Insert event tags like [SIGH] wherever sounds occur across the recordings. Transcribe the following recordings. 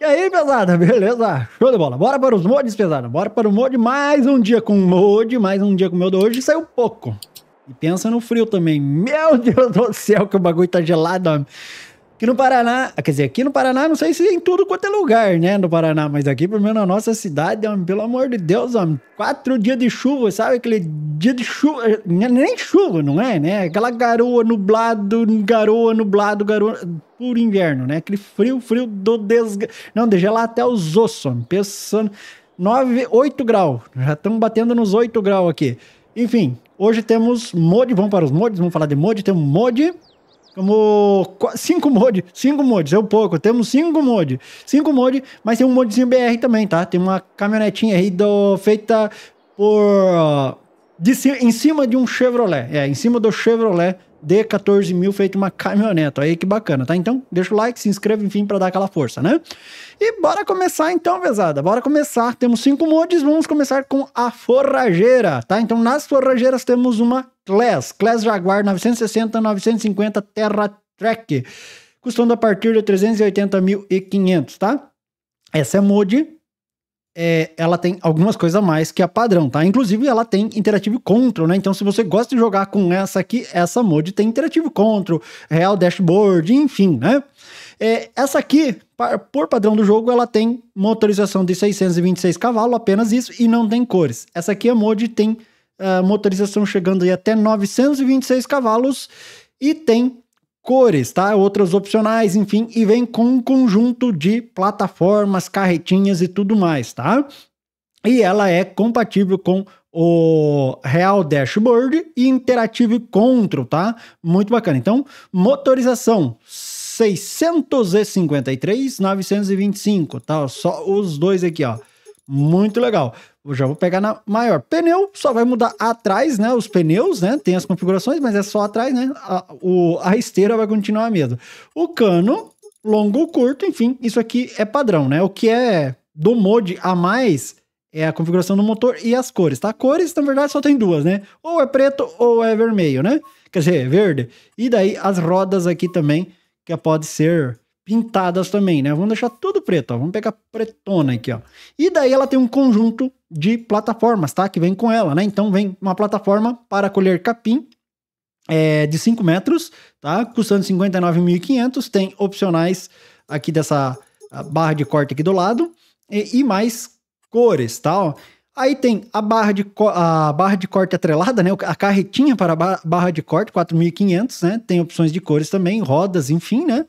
E aí, pesada, beleza? Show de bola. Bora para os mods, pesada. Bora para o mod. Mais um dia com o mod, mais um dia com o meu de hoje. Saiu pouco. E pensa no frio também. Meu Deus do céu, que o bagulho tá gelado. Que no Paraná, quer dizer, aqui no Paraná, não sei se em tudo quanto é lugar, né, no Paraná, mas aqui, pelo menos na nossa cidade, homem, pelo amor de Deus, homem, quatro dias de chuva, sabe? Aquele dia de chuva, é nem chuva, não é, né? Aquela garoa, nublado, garoa, nublado, garoa, puro inverno, né? Aquele frio, frio do desga... Não, de lá até os ossos, homem, pensando... 9, 8 graus, já estamos batendo nos 8 graus aqui. Enfim, hoje temos mod, vamos para os mods, vamos falar de mod, temos mod... Temos cinco mods, cinco mods, é um pouco. Temos cinco mods, cinco mods, mas tem um modzinho BR também, tá? Tem uma caminhonetinha aí do, feita por... De, em cima de um Chevrolet, é, em cima do Chevrolet D 14 mil feito uma caminhoneta. Aí que bacana, tá? Então, deixa o like, se inscreva, enfim, para dar aquela força, né? E bora começar então, pesada. Bora começar. Temos cinco mods, vamos começar com a forrageira, tá? Então, nas forrageiras temos uma Class, Class Jaguar 960, 950 Terra Trek, custando a partir de 380.500, tá? Essa é mod é, ela tem algumas coisas a mais que a é padrão, tá? Inclusive, ela tem interativo control, né? Então, se você gosta de jogar com essa aqui, essa mod tem interativo control, real dashboard, enfim, né? É, essa aqui, por padrão do jogo, ela tem motorização de 626 cavalos, apenas isso, e não tem cores. Essa aqui, a mod tem uh, motorização chegando aí até 926 cavalos e tem cores, tá? Outras opcionais, enfim, e vem com um conjunto de plataformas, carretinhas e tudo mais, tá? E ela é compatível com o Real Dashboard e interativo control, tá? Muito bacana. Então, motorização 653, 925, tá? Só os dois aqui, ó. Muito legal. Eu já vou pegar na maior. Pneu só vai mudar atrás, né? Os pneus, né? Tem as configurações, mas é só atrás, né? A, o, a esteira vai continuar a mesma. O cano, longo ou curto, enfim, isso aqui é padrão, né? O que é do mod a mais é a configuração do motor e as cores, tá? Cores, na verdade, só tem duas, né? Ou é preto ou é vermelho, né? Quer dizer, é verde. E daí as rodas aqui também, que pode ser pintadas também, né? Vamos deixar tudo preto, ó. Vamos pegar pretona aqui, ó. E daí ela tem um conjunto de plataformas, tá? Que vem com ela, né? Então vem uma plataforma para colher capim é, de 5 metros, tá? Custando 59.500. Tem opcionais aqui dessa barra de corte aqui do lado e, e mais cores, tá? Ó. Aí tem a barra de, a barra de corte atrelada, né? A carretinha para a barra de corte, 4.500, né? Tem opções de cores também, rodas, enfim, né?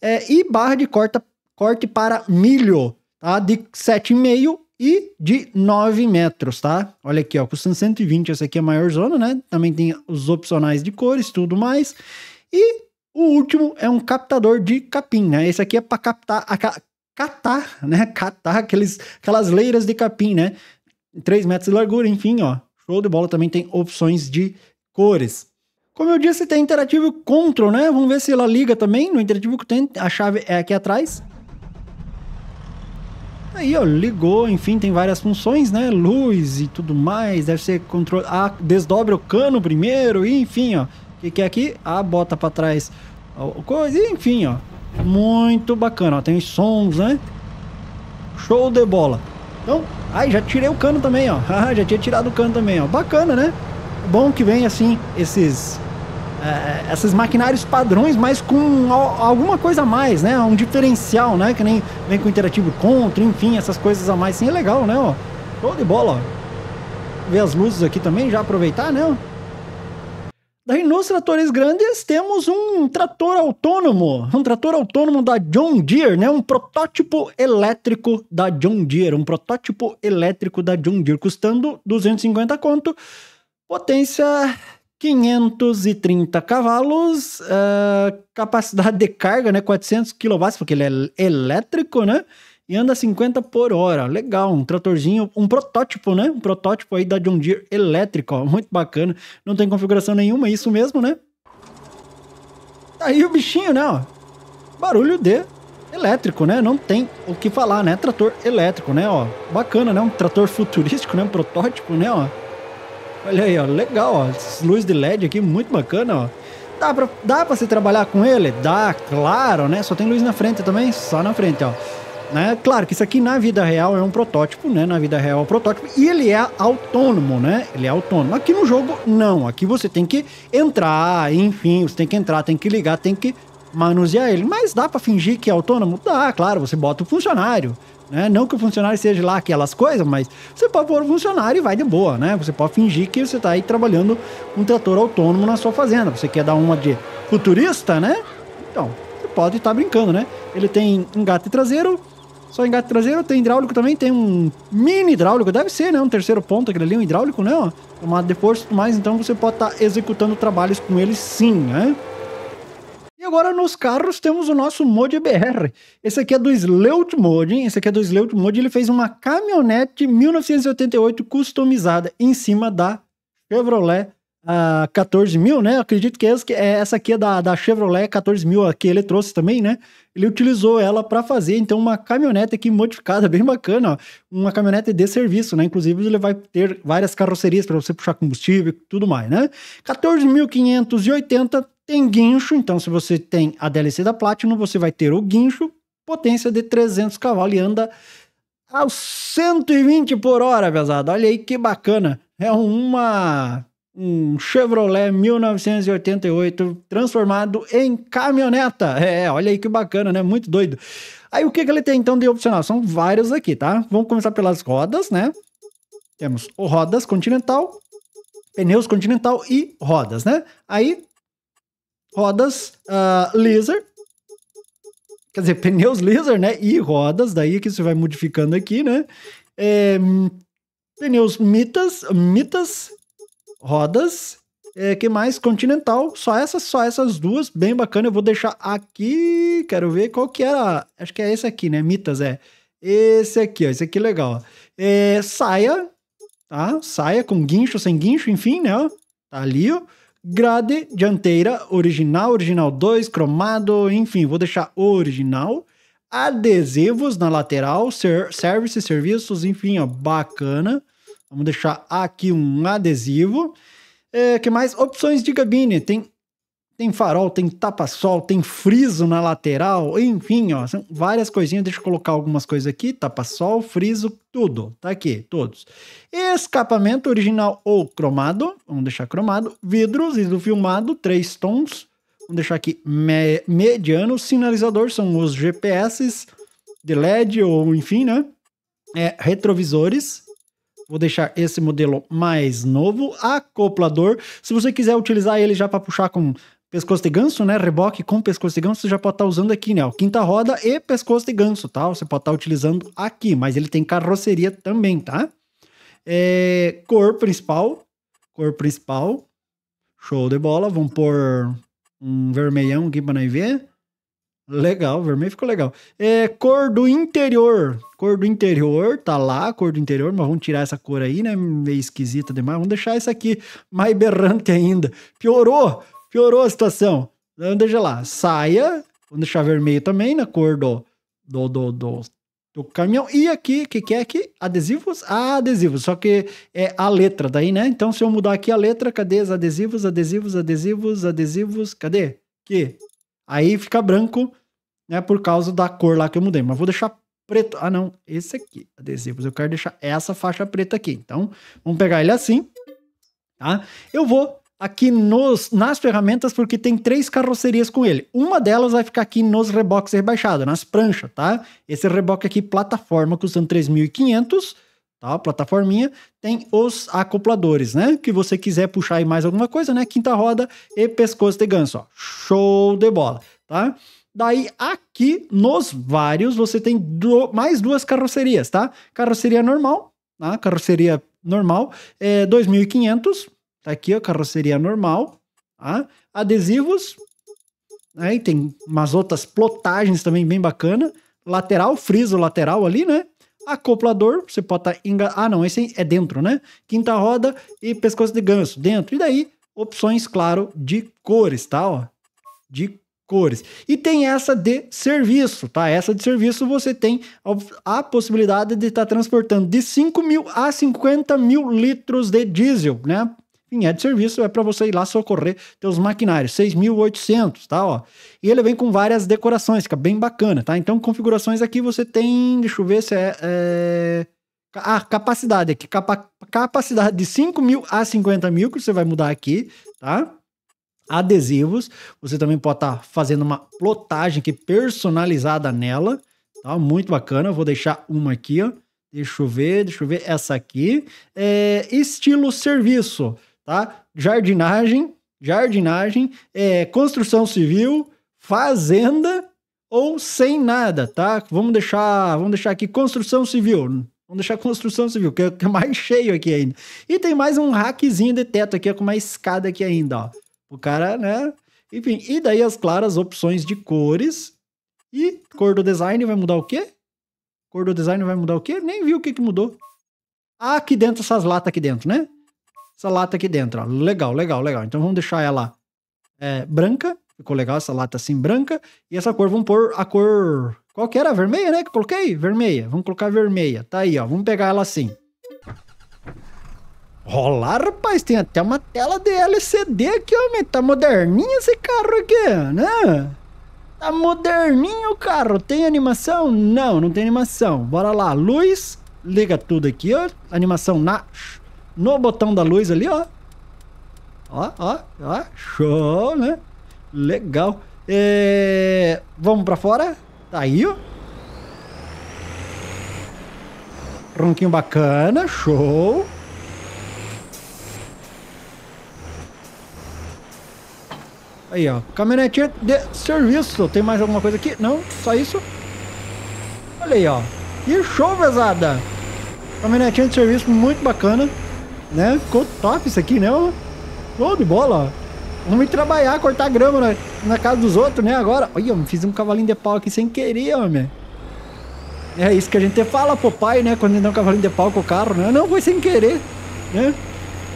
É, e barra de corta, corte para milho, tá? De 7,5 e de 9 metros, tá? Olha aqui, ó, custando 120, essa aqui é a maior zona, né? Também tem os opcionais de cores, tudo mais. E o último é um captador de capim, né? Esse aqui é para captar, a, catar, [LAUGHS] né? Catar aqueles, aquelas leiras de capim, né? 3 metros de largura, enfim, ó. Show de bola também tem opções de cores. Como eu disse, tem interativo control, né? Vamos ver se ela liga também. No interativo que tem, a chave é aqui atrás. Aí, ó, ligou, enfim, tem várias funções, né? Luz e tudo mais, deve ser controle... Ah, desdobra o cano primeiro, e enfim, ó. O que, que é aqui? Ah, bota pra trás coisa, enfim, ó. Muito bacana, ó. Tem sons, né? Show de bola. Então, ai, já tirei o cano também, ó. [LAUGHS] já tinha tirado o cano também, ó. Bacana, né? Bom que vem, assim, esses é, é, essas maquinários padrões, mas com alguma coisa a mais, né? Um diferencial, né? Que nem vem com interativo contra, enfim, essas coisas a mais. Sim, é legal, né? Ó, show de bola. Ver as luzes aqui também, já aproveitar, né? Daí nos tratores grandes temos um trator autônomo, um trator autônomo da John Deere, né? Um protótipo elétrico da John Deere, um protótipo elétrico da John Deere, custando 250 conto, potência 530 cavalos, uh, capacidade de carga, né, 400 kW, porque ele é elétrico, né, e anda 50 por hora. Legal, um tratorzinho, um protótipo, né, um protótipo aí da John Deere elétrico, ó, muito bacana. Não tem configuração nenhuma, é isso mesmo, né? Tá aí o bichinho, né, ó, barulho de elétrico, né? Não tem o que falar, né? Trator elétrico, né? Ó, bacana, né? Um trator futurístico, né? Um protótipo, né? Ó. Olha aí, ó, legal, ó. Luz de LED aqui, muito bacana, ó. Dá pra, dá pra se trabalhar com ele? Dá, claro, né? Só tem luz na frente também? Só na frente, ó. Né? Claro que isso aqui na vida real é um protótipo, né? Na vida real é um protótipo e ele é autônomo, né? Ele é autônomo. Aqui no jogo, não. Aqui você tem que entrar, enfim, você tem que entrar, tem que ligar, tem que manusear ele. Mas dá para fingir que é autônomo? Dá, claro, você bota o funcionário, né? Não que o funcionário seja lá aquelas coisas, mas você pode pôr o funcionário e vai de boa, né? Você pode fingir que você está aí trabalhando um trator autônomo na sua fazenda. Você quer dar uma de futurista, né? Então, você pode estar tá brincando, né? Ele tem engate traseiro, só engate traseiro, tem hidráulico também, tem um mini hidráulico, deve ser, né? Um terceiro ponto, aquele ali, um hidráulico, né? uma de força e tudo mais, então você pode estar tá executando trabalhos com ele sim, né? agora nos carros temos o nosso Mod BR. Esse aqui é do Sleut Mod, hein? Esse aqui é do Sleut Mod. Ele fez uma caminhonete 1988 customizada em cima da Chevrolet a uh, 14 mil, né? Eu acredito que é é, essa aqui é da, da Chevrolet 14 mil que ele trouxe também, né? Ele utilizou ela para fazer então uma caminhonete aqui modificada, [LAUGHS] bem bacana, ó. uma caminhonete de serviço, né? Inclusive ele vai ter várias carrocerias para você puxar combustível e tudo mais, né? 14.580 tem guincho, então se você tem a DLC da Platinum, você vai ter o guincho, potência de 300 cavalos e anda aos 120 por hora, pesado. Olha aí que bacana. É uma um Chevrolet 1988 transformado em caminhoneta. É, olha aí que bacana, né? Muito doido. Aí o que, que ele tem então de opcional? São vários aqui, tá? Vamos começar pelas rodas, né? Temos o rodas continental, pneus continental e rodas, né? Aí rodas uh, laser, quer dizer, pneus laser, né? E rodas, daí é que você vai modificando aqui, né? É, pneus mitas, mitas, rodas, é, que mais? Continental, só essas, só essas duas, bem bacana. Eu vou deixar aqui, quero ver qual que era, acho que é esse aqui, né? Mitas, é. Esse aqui, ó, esse aqui é legal. É, saia, tá? Saia com guincho, sem guincho, enfim, né? Tá ali, ó. Grade dianteira, original, original 2, cromado, enfim, vou deixar original. Adesivos na lateral, ser, service, serviços, enfim, ó, bacana. Vamos deixar aqui um adesivo. É, que mais? Opções de gabine. Tem tem farol, tem tapa-sol, tem friso na lateral, enfim, ó, são várias coisinhas. Deixa eu colocar algumas coisas aqui: tapa-sol, friso, tudo. Tá aqui, todos. Escapamento original ou cromado, vamos deixar cromado. Vidros, do filmado, três tons. Vamos deixar aqui me mediano. Sinalizador são os GPS de LED ou enfim, né? É, retrovisores, Vou deixar esse modelo mais novo, acoplador. Se você quiser utilizar ele já para puxar com pescoço de ganso, né? Reboque com pescoço de ganso, você já pode estar tá usando aqui, né? quinta roda e pescoço de ganso, tá? Você pode estar tá utilizando aqui, mas ele tem carroceria também, tá? É, cor principal, cor principal, show de bola. Vamos pôr um vermelhão aqui para nós ver. Legal, vermelho ficou legal. É, cor do interior. Cor do interior, tá lá, cor do interior, mas vamos tirar essa cor aí, né? Meio esquisita demais. Vamos deixar essa aqui mais berrante ainda. Piorou! piorou a situação. Então, deixa lá, saia, vamos deixar vermelho também, na cor do, do, do, do, do caminhão. E aqui, o que, que é aqui? Adesivos? Ah, adesivos, só que é a letra daí, né? Então, se eu mudar aqui a letra, cadê os adesivos, adesivos, adesivos, adesivos, cadê? Aqui. Aí fica branco, né, por causa da cor lá que eu mudei. Mas vou deixar preto. Ah, não, esse aqui, adesivos. Eu quero deixar essa faixa preta aqui. Então, vamos pegar ele assim, tá? Eu vou aqui nos, nas ferramentas, porque tem três carrocerias com ele. Uma delas vai ficar aqui nos reboques rebaixados, nas pranchas, tá? Esse reboque aqui, plataforma, custando 3.500, tá? Plataforminha. Tem os acopladores, né? Que você quiser puxar aí mais alguma coisa, né? Quinta roda e pescoço de ganso, ó. Show de bola, tá? Daí aqui nos vários você tem do, mais duas carrocerias, tá? Carroceria normal, tá? Carroceria normal é 2500 Aqui a carroceria normal, tá? Adesivos, aí né, tem umas outras plotagens também bem bacana. Lateral, friso lateral ali, né? acoplador, você pode estar tá Ah, não, esse é dentro, né? Quinta roda e pescoço de ganso, dentro. E daí, opções, claro, de cores, tá? Ó, de cores. E tem essa de serviço, tá? Essa de serviço você tem a possibilidade de estar tá transportando de 5 mil a 50 mil litros de diesel, né? Vinha é de serviço é para você ir lá socorrer teus maquinários, 6.800, tá, ó. E ele vem com várias decorações, fica bem bacana, tá? Então, configurações aqui você tem, deixa eu ver se é... é... Ah, capacidade aqui, capa... capacidade de 5.000 mil a 50.000, mil que você vai mudar aqui, tá? Adesivos, você também pode estar tá fazendo uma plotagem aqui personalizada nela, tá? Muito bacana, vou deixar uma aqui, ó. Deixa eu ver, deixa eu ver essa aqui. É, estilo serviço tá? Jardinagem, jardinagem, é, construção civil, fazenda ou sem nada, tá? Vamos deixar, vamos deixar aqui construção civil. Vamos deixar construção civil, que é, é mais cheio aqui ainda. E tem mais um hackzinho de teto aqui, com uma escada aqui ainda, ó. O cara, né? Enfim, e daí as claras opções de cores. E cor do design vai mudar o quê? Cor do design vai mudar o quê? Nem vi o que, que mudou. Ah, aqui dentro, essas latas aqui dentro, né? essa lata aqui dentro, ó. Legal, legal, legal. Então vamos deixar ela é, branca. Ficou legal essa lata assim branca. E essa cor, vamos pôr a cor. Qual que era? Vermelha, né? Que coloquei? Vermelha. Vamos colocar vermelha. Tá aí, ó. Vamos pegar ela assim. Olá, rapaz, tem até uma tela de LCD aqui, homem. Tá moderninho esse carro aqui, né? Tá moderninho o carro. Tem animação? Não, não tem animação. Bora lá, luz. Liga tudo aqui, ó. Animação na no botão da luz ali, ó. Ó, ó, ó. Show, né? Legal. É... Vamos pra fora? Tá aí, ó. Ronquinho bacana. Show. Aí, ó. Caminhonetinha de serviço. Tem mais alguma coisa aqui? Não, só isso. Olha aí, ó. E show, pesada. Caminhonetinha de serviço muito bacana né? Ficou top isso aqui, né? Gol de bola, Vamos ir trabalhar, cortar grama na, na casa dos outros, né? Agora. Olha, eu fiz um cavalinho de pau aqui sem querer, homem. É isso que a gente fala pro pai, né? Quando ele dá um cavalinho de pau com o carro, né? Não, foi sem querer, né?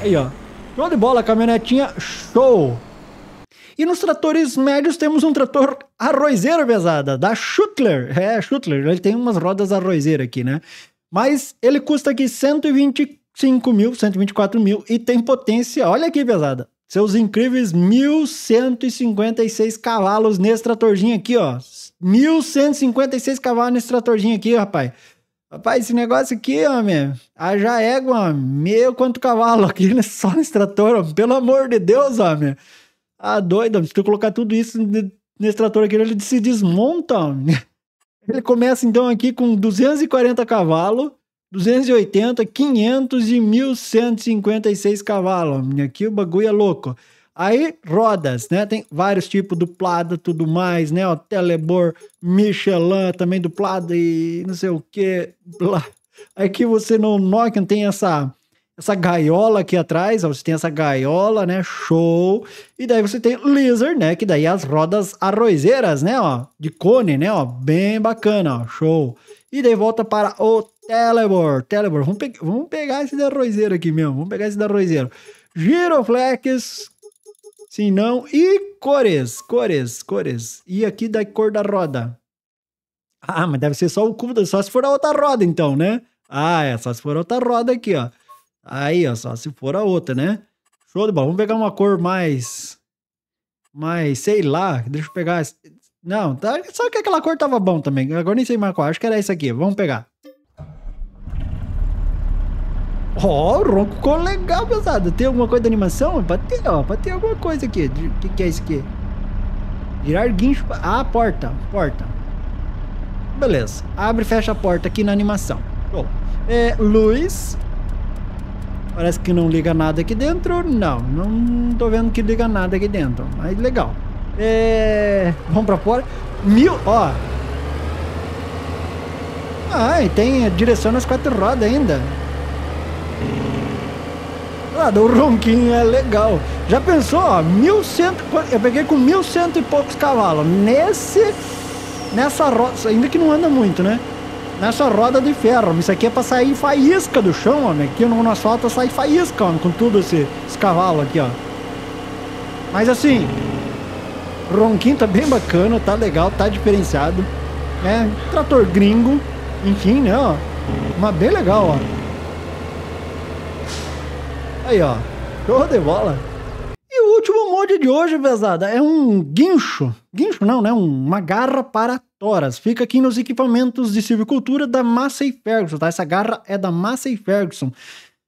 Aí, ó. Show de bola, caminhonetinha, show! E nos tratores médios temos um trator arrozeiro pesada, da Schuttler. É, Schuttler, ele tem umas rodas arrozeira aqui, né? Mas ele custa aqui 120 5 mil, 124 mil e tem potência, olha aqui, pesada, seus incríveis 1.156 cavalos nesse tratorzinho aqui, ó. 1.156 cavalos nesse tratorzinho aqui, rapaz. Rapaz, esse negócio aqui, homem, já égua, homem. meu quanto cavalo aqui [LAUGHS] só nesse trator, homem. pelo amor de Deus, homem. Ah, doido, homem. se tu colocar tudo isso nesse trator aqui, ele se desmonta, homem. [LAUGHS] Ele começa então aqui com 240 cavalos, 280, 500 e 1156 cavalos. Aqui o bagulho é louco. Aí, rodas, né? Tem vários tipos, duplada, tudo mais, né? O Telebor, Michelin, também duplada e não sei o que. Aqui você no Nokia tem essa essa gaiola aqui atrás, você tem essa gaiola, né? Show. E daí você tem laser, né? Que daí as rodas arrozeiras, né? Ó, de cone, né? Ó, bem bacana, ó, show. E daí volta para o Telebor, Telebor. Vamos, pe vamos pegar esse da Roiseiro aqui mesmo. Vamos pegar esse da Roiseiro. Giroflex. Sim, não. E cores, cores, cores. E aqui da cor da roda. Ah, mas deve ser só o cubo, da... só se for a outra roda então, né? Ah, é, só se for a outra roda aqui, ó. Aí, ó, só se for a outra, né? Show de bola. Vamos pegar uma cor mais... Mais, sei lá. Deixa eu pegar... Não, tá... só que aquela cor tava bom também. Agora nem sei mais qual. Acho que era essa aqui. Vamos pegar. Ó, oh, o ronco ficou legal, pesado. Tem alguma coisa de animação? Pode ter, ó. Pode ter alguma coisa aqui. O que, que é isso aqui? Girar guincho. Ah, porta. Porta. Beleza. Abre e fecha a porta aqui na animação. Show. É, luz. Parece que não liga nada aqui dentro. Não, não tô vendo que liga nada aqui dentro. Mas legal. É. Vamos pra fora. Mil. Ó. Ah, e tem direção nas quatro rodas ainda parada, o ronquinho é legal. Já pensou, ó, 1100, eu peguei com 1100 e poucos cavalos. Nesse, nessa roda, ainda que não anda muito, né? Nessa roda de ferro, isso aqui é pra sair faísca do chão, homem. Aqui no, no asfalto sai faísca, homem, com tudo esse, esse cavalo aqui, ó. Mas assim, ronquinho tá bem bacana, tá legal, tá diferenciado. É, trator gringo, enfim, né, ó. Mas bem legal, ó. Aí, ó. Show de bola. E o último mod de hoje, pesada, é um guincho. Guincho não, né? Uma garra para toras. Fica aqui nos equipamentos de silvicultura da Massey Ferguson, tá? Essa garra é da Massey Ferguson.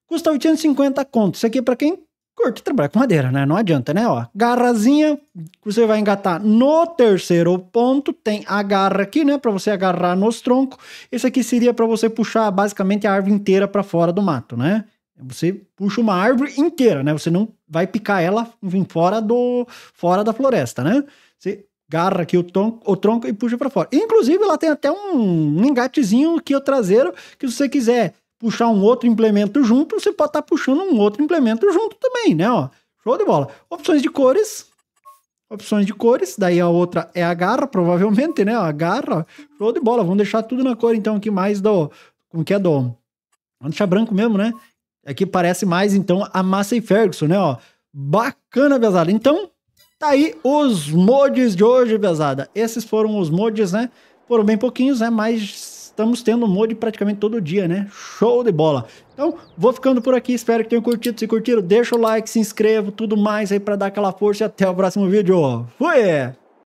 Custa 850 conto. Isso aqui é pra quem curte trabalhar com madeira, né? Não adianta, né? Ó, garrazinha que você vai engatar no terceiro ponto, tem a garra aqui, né, para você agarrar nos troncos. Esse aqui seria para você puxar basicamente a árvore inteira para fora do mato, né? Você puxa uma árvore inteira, né? Você não vai picar ela, enfim, fora do fora da floresta, né? Você garra aqui o tronco, o tronco e puxa para fora. Inclusive, ela tem até um engatezinho aqui o traseiro que se você quiser puxar um outro implemento junto, você pode estar tá puxando um outro implemento junto também, né? Ó, show de bola. Opções de cores. Opções de cores, daí a outra é a garra, provavelmente, né? A garra, show de bola. Vamos deixar tudo na cor, então, aqui mais do. Como que é do. Vamos deixar branco mesmo, né? Aqui é parece mais, então, a massa e Ferguson, né, ó. Bacana, pesada. Então, tá aí os mods de hoje, pesada. Esses foram os mods, né? Foram bem pouquinhos, né? Mas estamos tendo mod praticamente todo dia, né? Show de bola! Então, vou ficando por aqui, espero que tenham curtido. Se curtiram, deixa o like, se inscreva, tudo mais aí para dar aquela força e até o próximo vídeo. Fui!